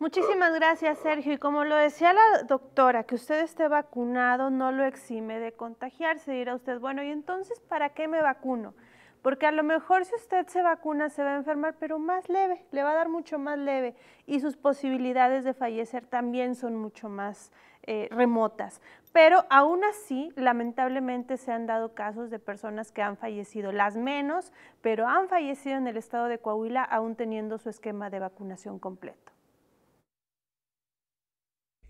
Muchísimas gracias, Sergio. Y como lo decía la doctora, que usted esté vacunado no lo exime de contagiarse. Dirá usted, bueno, ¿y entonces para qué me vacuno? Porque a lo mejor si usted se vacuna se va a enfermar, pero más leve, le va a dar mucho más leve y sus posibilidades de fallecer también son mucho más eh, remotas. Pero aún así, lamentablemente se han dado casos de personas que han fallecido, las menos, pero han fallecido en el estado de Coahuila aún teniendo su esquema de vacunación completo.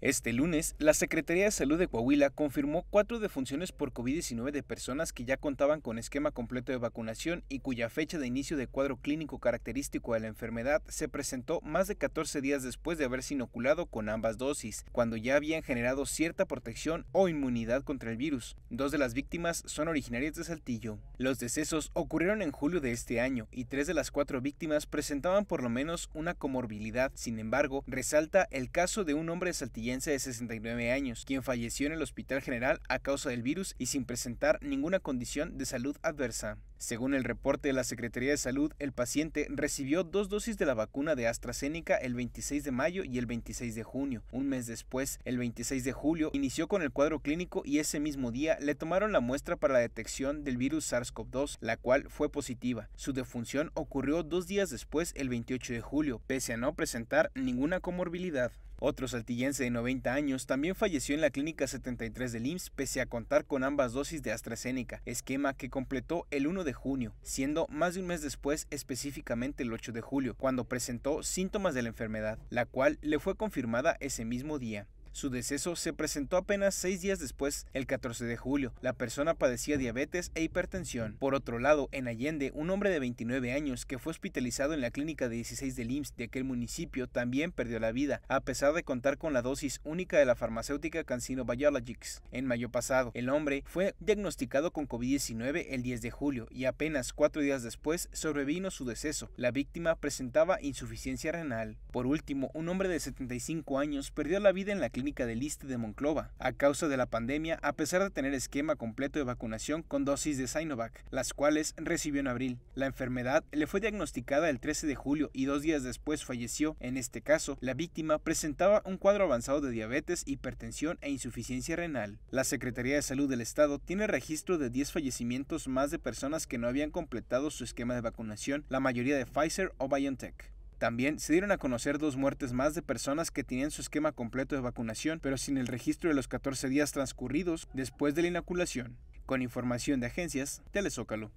Este lunes, la Secretaría de Salud de Coahuila confirmó cuatro defunciones por COVID-19 de personas que ya contaban con esquema completo de vacunación y cuya fecha de inicio de cuadro clínico característico de la enfermedad se presentó más de 14 días después de haberse inoculado con ambas dosis, cuando ya habían generado cierta protección o inmunidad contra el virus. Dos de las víctimas son originarias de Saltillo. Los decesos ocurrieron en julio de este año y tres de las cuatro víctimas presentaban por lo menos una comorbilidad. Sin embargo, resalta el caso de un hombre saltillo de 69 años, quien falleció en el Hospital General a causa del virus y sin presentar ninguna condición de salud adversa. Según el reporte de la Secretaría de Salud, el paciente recibió dos dosis de la vacuna de AstraZeneca el 26 de mayo y el 26 de junio. Un mes después, el 26 de julio, inició con el cuadro clínico y ese mismo día le tomaron la muestra para la detección del virus SARS-CoV-2, la cual fue positiva. Su defunción ocurrió dos días después, el 28 de julio, pese a no presentar ninguna comorbilidad. Otro saltillense de 90 años también falleció en la clínica 73 del IMSS pese a contar con ambas dosis de AstraZeneca, esquema que completó el 1 de junio, siendo más de un mes después, específicamente el 8 de julio, cuando presentó síntomas de la enfermedad, la cual le fue confirmada ese mismo día. Su deceso se presentó apenas seis días después, el 14 de julio. La persona padecía diabetes e hipertensión. Por otro lado, en Allende, un hombre de 29 años que fue hospitalizado en la clínica de 16 de IMSS de aquel municipio también perdió la vida, a pesar de contar con la dosis única de la farmacéutica Cancino Biologics. En mayo pasado, el hombre fue diagnosticado con COVID-19 el 10 de julio y apenas cuatro días después sobrevino su deceso. La víctima presentaba insuficiencia renal. Por último, un hombre de 75 años perdió la vida en la clínica de Liste de Monclova a causa de la pandemia, a pesar de tener esquema completo de vacunación con dosis de Sinovac, las cuales recibió en abril. La enfermedad le fue diagnosticada el 13 de julio y dos días después falleció. En este caso, la víctima presentaba un cuadro avanzado de diabetes, hipertensión e insuficiencia renal. La Secretaría de Salud del Estado tiene registro de 10 fallecimientos más de personas que no habían completado su esquema de vacunación, la mayoría de Pfizer o BioNTech. También se dieron a conocer dos muertes más de personas que tenían su esquema completo de vacunación, pero sin el registro de los 14 días transcurridos después de la inoculación. Con información de agencias, Telezócalo.